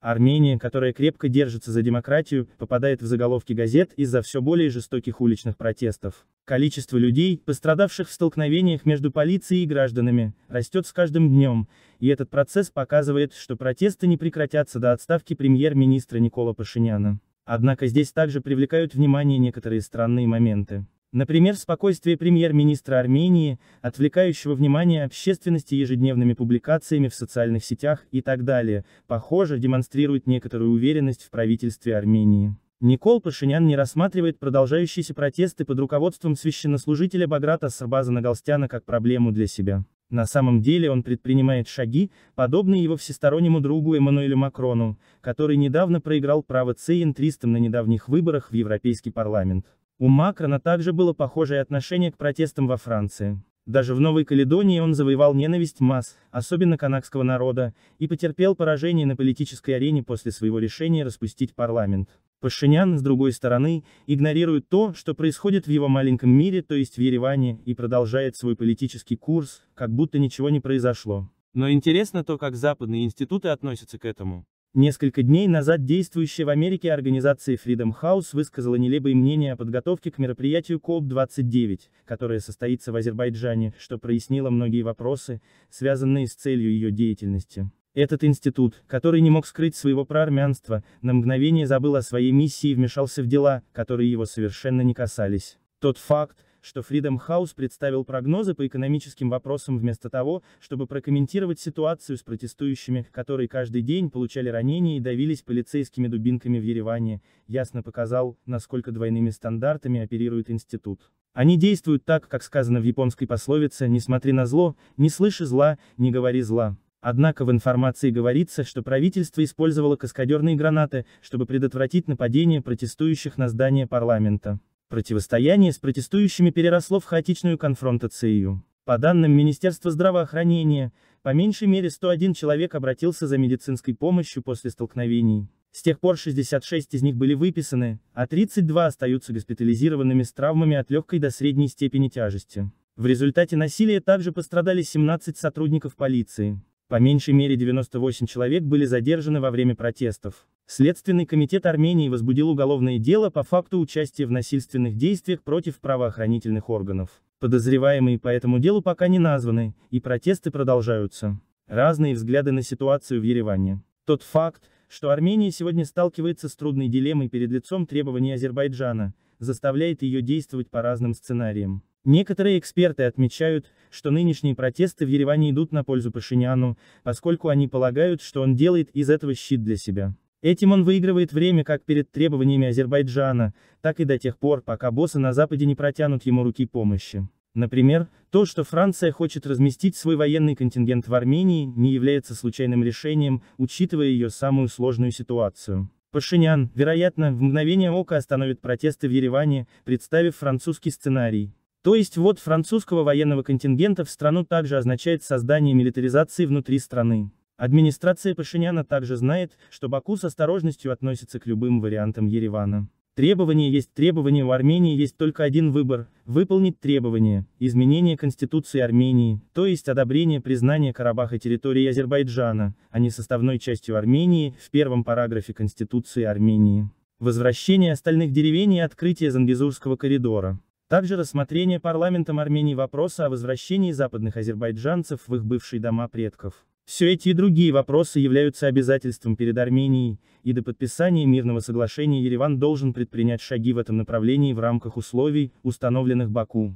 Армения, которая крепко держится за демократию, попадает в заголовки газет из-за все более жестоких уличных протестов. Количество людей, пострадавших в столкновениях между полицией и гражданами, растет с каждым днем, и этот процесс показывает, что протесты не прекратятся до отставки премьер-министра Никола Пашиняна. Однако здесь также привлекают внимание некоторые странные моменты. Например, спокойствие премьер-министра Армении, отвлекающего внимание общественности ежедневными публикациями в социальных сетях и так далее, похоже, демонстрирует некоторую уверенность в правительстве Армении. Никол Пашинян не рассматривает продолжающиеся протесты под руководством священнослужителя Баграта Сарбаза Нагалстяна как проблему для себя. На самом деле он предпринимает шаги, подобные его всестороннему другу Эммануэлю Макрону, который недавно проиграл право ЦИН на недавних выборах в Европейский парламент. У Макрона также было похожее отношение к протестам во Франции. Даже в Новой Каледонии он завоевал ненависть масс, особенно канакского народа, и потерпел поражение на политической арене после своего решения распустить парламент. Пашинян, с другой стороны, игнорирует то, что происходит в его маленьком мире, то есть в Ереване, и продолжает свой политический курс, как будто ничего не произошло. Но интересно то, как западные институты относятся к этому. Несколько дней назад действующая в Америке организация Freedom House высказала нелепые мнения о подготовке к мероприятию COP29, которое состоится в Азербайджане, что прояснило многие вопросы, связанные с целью ее деятельности. Этот институт, который не мог скрыть своего проармянства, на мгновение забыл о своей миссии и вмешался в дела, которые его совершенно не касались. Тот факт, что Freedom House представил прогнозы по экономическим вопросам вместо того, чтобы прокомментировать ситуацию с протестующими, которые каждый день получали ранения и давились полицейскими дубинками в Ереване, ясно показал, насколько двойными стандартами оперирует институт. Они действуют так, как сказано в японской пословице «не смотри на зло, не слыши зла, не говори зла». Однако в информации говорится, что правительство использовало каскадерные гранаты, чтобы предотвратить нападение протестующих на здание парламента. Противостояние с протестующими переросло в хаотичную конфронтацию. По данным Министерства здравоохранения, по меньшей мере 101 человек обратился за медицинской помощью после столкновений. С тех пор 66 из них были выписаны, а 32 остаются госпитализированными с травмами от легкой до средней степени тяжести. В результате насилия также пострадали 17 сотрудников полиции. По меньшей мере 98 человек были задержаны во время протестов. Следственный комитет Армении возбудил уголовное дело по факту участия в насильственных действиях против правоохранительных органов. Подозреваемые по этому делу пока не названы, и протесты продолжаются. Разные взгляды на ситуацию в Ереване. Тот факт, что Армения сегодня сталкивается с трудной дилеммой перед лицом требований Азербайджана, заставляет ее действовать по разным сценариям. Некоторые эксперты отмечают, что нынешние протесты в Ереване идут на пользу Пашиняну, поскольку они полагают, что он делает из этого щит для себя. Этим он выигрывает время как перед требованиями Азербайджана, так и до тех пор, пока боссы на Западе не протянут ему руки помощи. Например, то, что Франция хочет разместить свой военный контингент в Армении, не является случайным решением, учитывая ее самую сложную ситуацию. Пашинян, вероятно, в мгновение ока остановит протесты в Ереване, представив французский сценарий. То есть ввод французского военного контингента в страну также означает создание милитаризации внутри страны. Администрация Пашиняна также знает, что Баку с осторожностью относится к любым вариантам Еревана. Требования есть требования, у Армении есть только один выбор – выполнить требования, изменение Конституции Армении, то есть одобрение признания Карабаха территорией Азербайджана, а не составной частью Армении, в первом параграфе Конституции Армении. Возвращение остальных деревень и открытие Зангизурского коридора. Также рассмотрение парламентом Армении вопроса о возвращении западных азербайджанцев в их бывшие дома предков. Все эти и другие вопросы являются обязательством перед Арменией, и до подписания мирного соглашения Ереван должен предпринять шаги в этом направлении в рамках условий, установленных Баку.